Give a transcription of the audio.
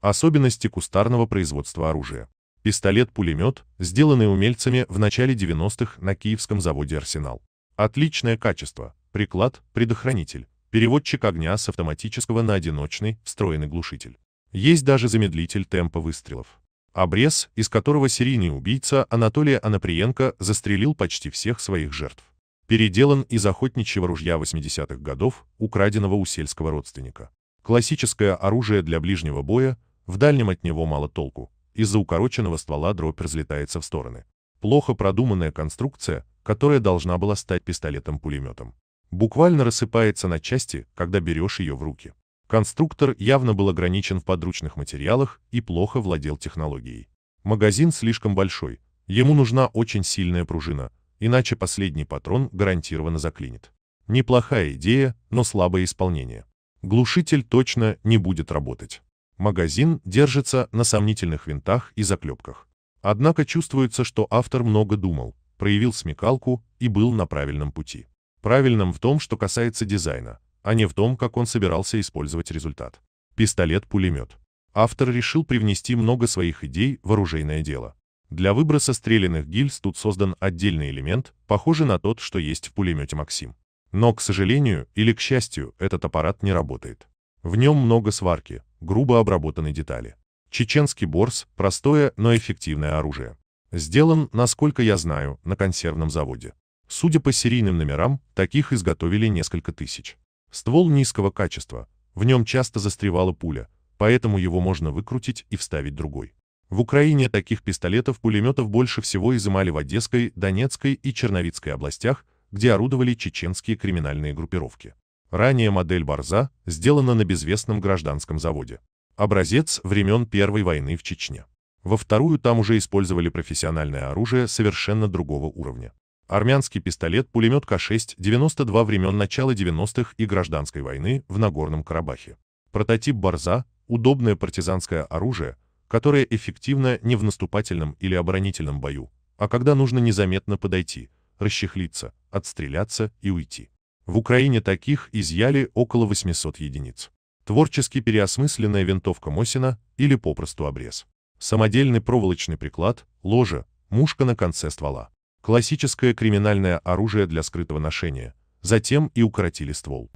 Особенности кустарного производства оружия. Пистолет-пулемет, сделанный умельцами в начале 90-х на киевском заводе «Арсенал». Отличное качество, приклад, предохранитель, переводчик огня с автоматического на одиночный, встроенный глушитель. Есть даже замедлитель темпа выстрелов. Обрез, из которого серийный убийца Анатолия Анаприенко застрелил почти всех своих жертв. Переделан из охотничьего ружья 80-х годов, украденного у сельского родственника. Классическое оружие для ближнего боя – в дальнем от него мало толку. Из-за укороченного ствола дробь разлетается в стороны. Плохо продуманная конструкция, которая должна была стать пистолетом-пулеметом. Буквально рассыпается на части, когда берешь ее в руки. Конструктор явно был ограничен в подручных материалах и плохо владел технологией. Магазин слишком большой, ему нужна очень сильная пружина, иначе последний патрон гарантированно заклинит. Неплохая идея, но слабое исполнение. Глушитель точно не будет работать. Магазин держится на сомнительных винтах и заклепках. Однако чувствуется, что автор много думал, проявил смекалку и был на правильном пути. Правильном в том, что касается дизайна, а не в том, как он собирался использовать результат. Пистолет-пулемет. Автор решил привнести много своих идей в оружейное дело. Для выброса стрелянных гильз тут создан отдельный элемент, похожий на тот, что есть в пулемете «Максим». Но, к сожалению или к счастью, этот аппарат не работает. В нем много сварки, грубо обработаны детали. Чеченский борс – простое, но эффективное оружие. Сделан, насколько я знаю, на консервном заводе. Судя по серийным номерам, таких изготовили несколько тысяч. Ствол низкого качества, в нем часто застревала пуля, поэтому его можно выкрутить и вставить другой. В Украине таких пистолетов-пулеметов больше всего изымали в Одесской, Донецкой и Черновицкой областях, где орудовали чеченские криминальные группировки. Ранее модель «Барза» сделана на безвестном гражданском заводе. Образец времен Первой войны в Чечне. Во вторую там уже использовали профессиональное оружие совершенно другого уровня. Армянский пистолет-пулемет К-6-92 времен начала 90-х и гражданской войны в Нагорном Карабахе. Прототип «Барза» — удобное партизанское оружие, которое эффективно не в наступательном или оборонительном бою, а когда нужно незаметно подойти, расчехлиться, отстреляться и уйти. В Украине таких изъяли около 800 единиц. Творчески переосмысленная винтовка Мосина или попросту обрез. Самодельный проволочный приклад, ложе, мушка на конце ствола. Классическое криминальное оружие для скрытого ношения. Затем и укоротили ствол.